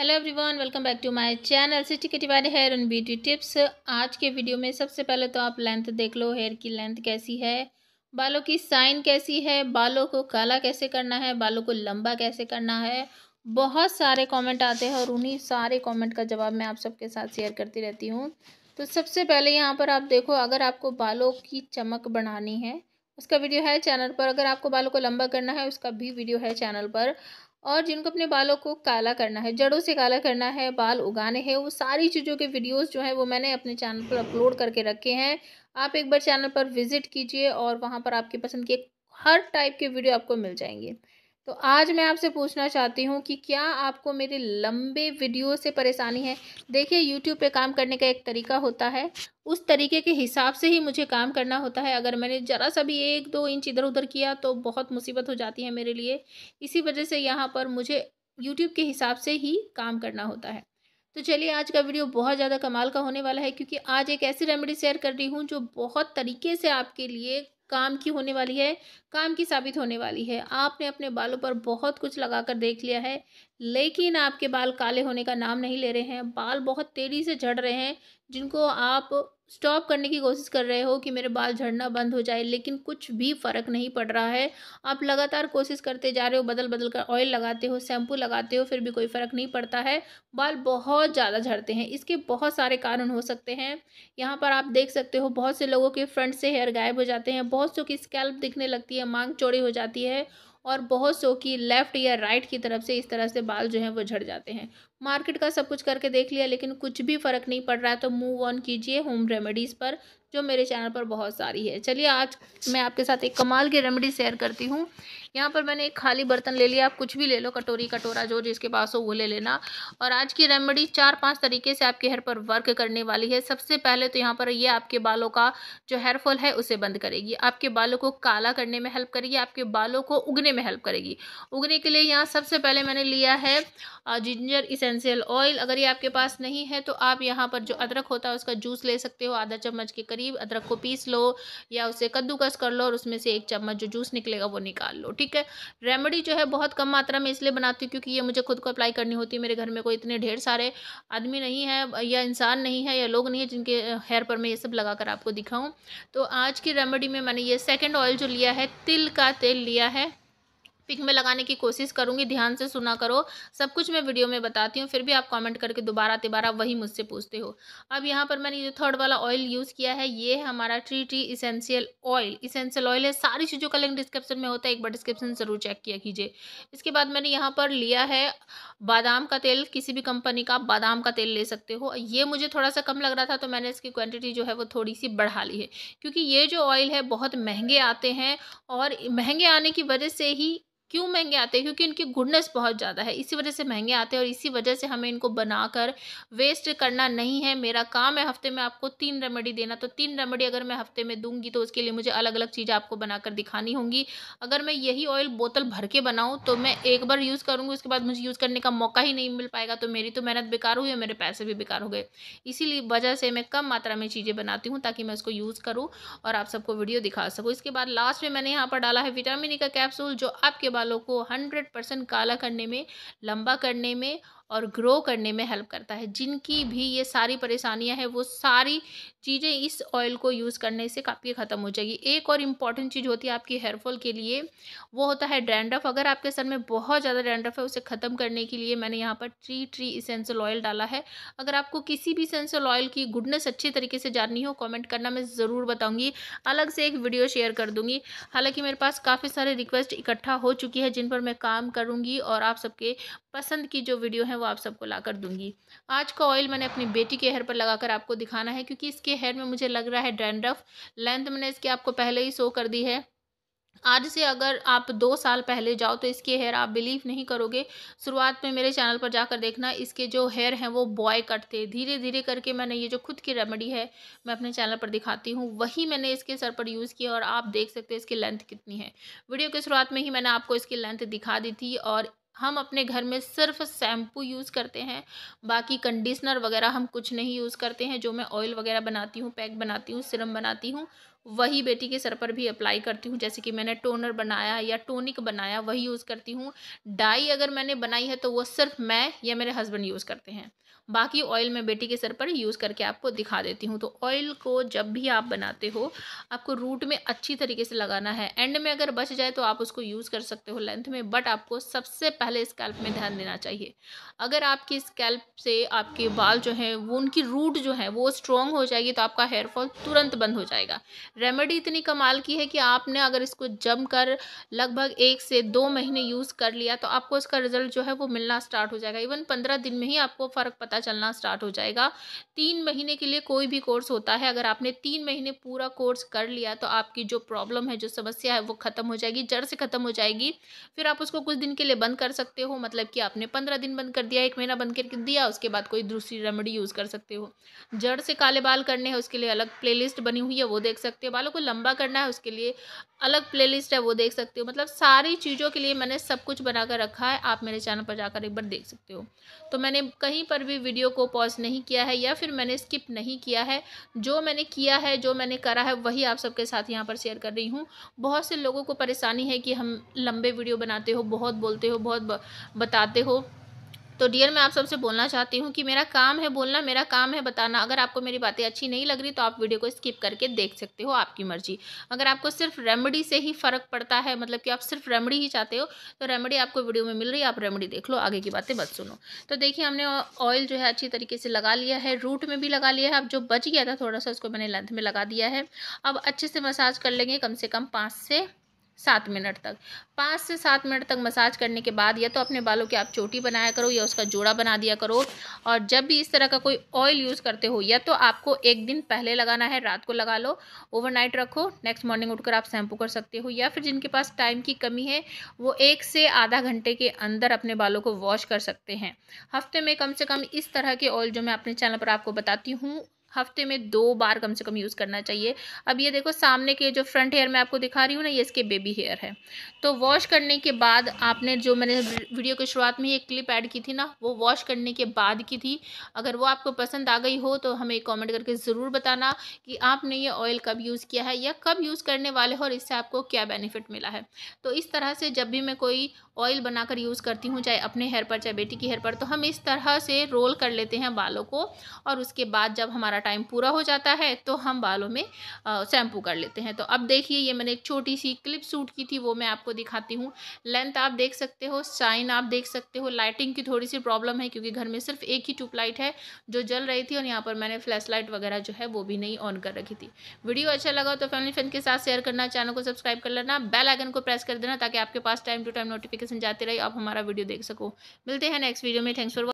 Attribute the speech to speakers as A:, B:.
A: hello everyone welcome back to my channel city के hair and beauty tips आज के video में सबसे पहले तो आप लेंथ देख लो हेयर की लेंथ कैसी है बालों की साइन कैसी है बालों को काला कैसे करना है बालों को लंबा कैसे करना है बहुत सारे कमेंट आते हैं और उन्हीं सारे कमेंट का जवाब मैं आप सबके साथ शेयर करती रहती हूँ तो सबसे पहले यहाँ पर आप देखो अगर आपको बालों की चमक बढ़ानी है उसका वीडियो है चैनल पर अगर आपको बालों को लंबा करना है उसका भी वीडियो है चैनल पर और जिनको अपने बालों को काला करना है जड़ों से काला करना है बाल उगाने हैं वो सारी चीज़ों के वीडियोस जो हैं वो मैंने अपने चैनल पर अपलोड करके रखे हैं आप एक बार चैनल पर विज़िट कीजिए और वहाँ पर आपकी पसंद के हर टाइप के वीडियो आपको मिल जाएंगे तो आज मैं आपसे पूछना चाहती हूँ कि क्या आपको मेरे लंबे वीडियो से परेशानी है देखिए यूट्यूब पे काम करने का एक तरीका होता है उस तरीके के हिसाब से ही मुझे काम करना होता है अगर मैंने ज़रा सा भी एक दो इंच इधर उधर किया तो बहुत मुसीबत हो जाती है मेरे लिए इसी वजह से यहाँ पर मुझे यूट्यूब के हिसाब से ही काम करना होता है तो चलिए आज का वीडियो बहुत ज़्यादा कमाल का होने वाला है क्योंकि आज एक ऐसी रेमेडी शेयर कर रही हूँ जो बहुत तरीके से आपके लिए काम की होने वाली है काम की साबित होने वाली है आपने अपने बालों पर बहुत कुछ लगा कर देख लिया है लेकिन आपके बाल काले होने का नाम नहीं ले रहे हैं बाल बहुत तेज़ी से झड़ रहे हैं जिनको आप स्टॉप करने की कोशिश कर रहे हो कि मेरे बाल झड़ना बंद हो जाए लेकिन कुछ भी फ़र्क नहीं पड़ रहा है आप लगातार कोशिश करते जा रहे हो बदल बदल कर ऑयल लगाते हो शैम्पू लगाते हो फिर भी कोई फ़र्क नहीं पड़ता है बाल बहुत ज़्यादा झड़ते हैं इसके बहुत सारे कारण हो सकते हैं यहाँ पर आप देख सकते हो बहुत से लोगों के फ्रंट से हेयर गायब हो जाते हैं बहुत सो की स्कैल्प दिखने लगती है मांग चौड़ी हो जाती है और बहुत सो की लेफ़्ट या राइट की तरफ से इस तरह से बाल जो है वो झड़ जाते हैं मार्केट का सब कुछ करके देख लिया लेकिन कुछ भी फ़र्क नहीं पड़ रहा है तो मूव ऑन कीजिए होम रेमेडीज़ पर जो मेरे चैनल पर बहुत सारी है चलिए आज मैं आपके साथ एक कमाल की रेमेडी शेयर करती हूँ यहाँ पर मैंने एक खाली बर्तन ले लिया आप कुछ भी ले लो कटोरी कटोरा जो जिसके पास हो वो ले लेना और आज की रेमेडी चार पांच तरीके से आपके हेयर पर वर्क करने वाली है सबसे पहले तो यहाँ पर ये आपके बालों का जो हेयरफॉल है उसे बंद करेगी आपके बालों को काला करने में हेल्प करेगी आपके बालों को उगने में हेल्प करेगी उगने के लिए यहाँ सबसे पहले मैंने लिया है जिंजर इसेंशियल ऑयल अगर ये आपके पास नहीं है तो आप यहाँ पर जो अदरक होता है उसका जूस ले सकते हो आधा चम्मच के करीब करीब अदरक को पीस लो या उसे कद्दूकस कर लो और उसमें से एक चम्मच जो जूस निकलेगा वो निकाल लो ठीक है रेमेडी जो है बहुत कम मात्रा में इसलिए बनाती हूँ क्योंकि ये मुझे खुद को अप्लाई करनी होती है मेरे घर में कोई इतने ढेर सारे आदमी नहीं है या इंसान नहीं है या लोग नहीं है जिनके हेयर पर मैं ये सब लगा कर आपको दिखाऊँ तो आज की रेमेडी में मैंने ये सेकेंड ऑयल जो लिया है तिल का तेल लिया है पिक में लगाने की कोशिश करूंगी ध्यान से सुना करो सब कुछ मैं वीडियो में बताती हूँ फिर भी आप कमेंट करके दोबारा तिबारा वही मुझसे पूछते हो अब यहाँ पर मैंने जो थर्ड वाला ऑयल यूज़ किया है ये है हमारा tree tea essential oil essential oil है सारी चीज़ों का लिंक डिस्क्रिप्शन में होता है एक बार डिस्क्रिप्शन ज़रूर चेक किया कीजिए इसके बाद मैंने यहाँ पर लिया है बादाम का तेल किसी भी कंपनी का बादाम का तेल ले सकते हो ये मुझे थोड़ा सा कम लग रहा था तो मैंने इसकी क्वान्टिटी जो है वो थोड़ी सी बढ़ा ली है क्योंकि ये जो ऑयल है बहुत महंगे आते हैं और महंगे आने की वजह से ही क्यों महंगे आते हैं क्योंकि इनकी गुडनेस बहुत ज़्यादा है इसी वजह से महंगे आते हैं और इसी वजह से हमें इनको बनाकर वेस्ट करना नहीं है मेरा काम है हफ्ते में आपको तीन रेमेडी देना तो तीन रेमेडी अगर मैं हफ्ते में दूंगी तो उसके लिए मुझे अलग अलग चीज़ें आपको बनाकर दिखानी होंगी अगर मैं यही ऑयल बोतल भर के बनाऊँ तो मैं एक बार यूज़ करूँगी उसके बाद मुझे यूज़ करने का मौका ही नहीं मिल पाएगा तो मेरी तो मेहनत बेकार हुई और मेरे पैसे भी बेकार हो गए इसीलिए वजह से मैं कम मात्रा में चीज़ें बनाती हूँ ताकि मैं उसको यूज़ करूँ और आप सबको वीडियो दिखा सकूँ इसके बाद लास्ट में मैंने यहाँ पर डाला है विटामिन ई e का कैप्सूल जो आपके बालों को हंड्रेड परसेंट काला करने में लंबा करने में और ग्रो करने में हेल्प करता है जिनकी भी ये सारी परेशानियां हैं वो सारी चीज़ें इस ऑयल को यूज़ करने से काफ़ी ख़त्म हो जाएगी एक और इम्पॉर्टेंट चीज़ होती है आपकी हेयरफॉल के लिए वो होता है डैंड्रफ अगर आपके सर में बहुत ज़्यादा डैंड्रफ है उसे ख़त्म करने के लिए मैंने यहाँ पर ट्री ट्री इसेंसल ऑयल डाला है अगर आपको किसी भी इसेंसल ऑयल की गुडनेस अच्छे तरीके से जाननी हो कॉमेंट करना मैं ज़रूर बताऊँगी अलग से एक वीडियो शेयर कर दूँगी हालाँकि मेरे पास काफ़ी सारे रिक्वेस्ट इकट्ठा हो चुकी है जिन पर मैं काम करूँगी और आप सबके पसंद की जो वीडियो है वो आप सबको ला कर दूँगी आज का ऑयल मैंने अपनी बेटी के हेयर पर लगा कर आपको दिखाना है क्योंकि इसके हेयर में मुझे लग रहा है डैंड्रफ लेंथ मैंने इसके आपको पहले ही शो कर दी है आज से अगर आप दो साल पहले जाओ तो इसके हेयर आप बिलीव नहीं करोगे शुरुआत में मेरे चैनल पर जाकर देखना इसके जो हेयर हैं वो बॉय कट थे धीरे धीरे करके मैंने ये जो खुद की रेमेडी है मैं अपने चैनल पर दिखाती हूँ वही मैंने इसके सर पर यूज़ किया और आप देख सकते हैं इसकी लेंथ कितनी है वीडियो की शुरुआत में ही मैंने आपको इसकी लेंथ दिखा दी थी और हम अपने घर में सिर्फ शैम्पू यूज़ करते हैं बाकी कंडीशनर वगैरह हम कुछ नहीं यूज़ करते हैं जो मैं ऑयल वगैरह बनाती हूँ पैक बनाती हूँ सिरम बनाती हूँ वही बेटी के सर पर भी अप्लाई करती हूँ जैसे कि मैंने टोनर बनाया या टोनिक बनाया वही यूज़ करती हूँ डाई अगर मैंने बनाई है तो वो सिर्फ मैं या मेरे हस्बैंड यूज़ करते हैं बाकी ऑयल मैं बेटी के सर पर यूज़ करके आपको दिखा देती हूँ तो ऑयल को जब भी आप बनाते हो आपको रूट में अच्छी तरीके से लगाना है एंड में अगर बच जाए तो आप उसको यूज़ कर सकते हो लेंथ में बट आपको सबसे पहले स्कैल्प में ध्यान देना चाहिए अगर आपकी स्कैल्प से आपके बाल जो हैं वो उनकी रूट जो है वो स्ट्रॉन्ग हो जाएगी तो आपका हेयरफॉल तुरंत बंद हो जाएगा रेमेडी इतनी कमाल की है कि आपने अगर इसको जम कर लगभग एक से दो महीने यूज़ कर लिया तो आपको इसका रिजल्ट जो है वो मिलना स्टार्ट हो जाएगा इवन पंद्रह दिन में ही आपको फ़र्क पता चलना स्टार्ट हो जाएगा तीन महीने के लिए कोई भी कोर्स होता है अगर आपने तीन महीने पूरा कोर्स कर लिया तो आपकी जो प्रॉब्लम है जो समस्या है वो ख़त्म हो जाएगी जड़ से ख़त्म हो जाएगी फिर आप उसको कुछ दिन के लिए बंद कर सकते हो मतलब कि आपने पंद्रह दिन बंद कर दिया एक महीना बंद करके दिया उसके बाद कोई दूसरी रेमेडी यूज़ कर सकते हो जड़ से काले बाल करने हैं उसके लिए अलग प्ले बनी हुई है वो देख सकते हो है बालों को लंबा करना है उसके लिए अलग प्लेलिस्ट है वो देख सकते हो मतलब सारी चीज़ों के लिए मैंने सब कुछ बना कर रखा है आप मेरे चैनल पर जाकर एक बार देख सकते हो तो मैंने कहीं पर भी वीडियो को पॉज नहीं किया है या फिर मैंने स्किप नहीं किया है जो मैंने किया है जो मैंने करा है वही आप सबके साथ यहाँ पर शेयर कर रही हूँ बहुत से लोगों को परेशानी है कि हम लंबे वीडियो बनाते हो बहुत बोलते हो बहुत बताते हो तो डियर मैं आप सबसे बोलना चाहती हूँ कि मेरा काम है बोलना मेरा काम है बताना अगर आपको मेरी बातें अच्छी नहीं लग रही तो आप वीडियो को स्किप करके देख सकते हो आपकी मर्जी अगर आपको सिर्फ रेमेडी से ही फ़र्क पड़ता है मतलब कि आप सिर्फ रेमेडी ही चाहते हो तो रेमेडी आपको वीडियो में मिल रही है आप रेमेडी देख लो आगे की बातें बस सुनो तो देखिए हमने ऑयल जो है अच्छी तरीके से लगा लिया है रूट में भी लगा लिया है अब जो बच गया था थोड़ा सा उसको मैंने लेंथ में लगा दिया है अब अच्छे से मसाज कर लेंगे कम से कम पाँच से सात मिनट तक पाँच से सात मिनट तक मसाज करने के बाद या तो अपने बालों की आप चोटी बनाया करो या उसका जोड़ा बना दिया करो और जब भी इस तरह का कोई ऑयल यूज़ करते हो या तो आपको एक दिन पहले लगाना है रात को लगा लो ओवरनाइट रखो नेक्स्ट मॉर्निंग उठकर आप शैम्पू कर सकते हो या फिर जिनके पास टाइम की कमी है वो एक से आधा घंटे के अंदर अपने बालों को वॉश कर सकते हैं हफ्ते में कम से कम इस तरह के ऑयल जो मैं अपने चैनल पर आपको बताती हूँ हफ्ते में दो बार कम से कम यूज़ करना चाहिए अब ये देखो सामने के जो फ्रंट हेयर मैं आपको दिखा रही हूँ ना ये इसके बेबी हेयर है तो वॉश करने के बाद आपने जो मैंने वीडियो की शुरुआत में एक क्लिप ऐड की थी ना वो वॉश करने के बाद की थी अगर वो आपको पसंद आ गई हो तो हमें कॉमेंट करके ज़रूर बताना कि आपने ये ऑयल कब यूज़ किया है या कब यूज़ करने वाले हो और इससे आपको क्या बेनिफिट मिला है तो इस तरह से जब भी मैं कोई ऑयल बनाकर यूज़ करती हूँ चाहे अपने हेयर पर चाहे बेटी की हेयर पर तो हम इस तरह से रोल कर लेते हैं बालों को और उसके बाद जब हमारा हमारा टाइम पूरा हो जाता है तो हम बालों में शैम्पू कर लेते हैं तो अब देखिए ये मैंने एक छोटी सी क्लिप सूट की थी वो मैं आपको दिखाती हूँ लेंथ आप देख सकते हो साइन आप देख सकते हो लाइटिंग की थोड़ी सी प्रॉब्लम है क्योंकि घर में सिर्फ एक ही ट्यूबलाइट है जो जल रही थी और यहाँ पर मैंने फ्लैश लाइट वगैरह जो है वो भी नहीं ऑन कर रखी थी वीडियो अच्छा लगा तो फैमिली फ्रेंड के साथ शेयर करना चैनल को सब्सक्राइब कर लेना बेल आइकन को प्रेस कर देना ताकि आपके पास टाइम टू टाइम नोटिफिकेशन जाते रहे आप हमारा वीडियो देख सको मिलते हैं नेक्स्ट वीडियो में थैंक्स फॉर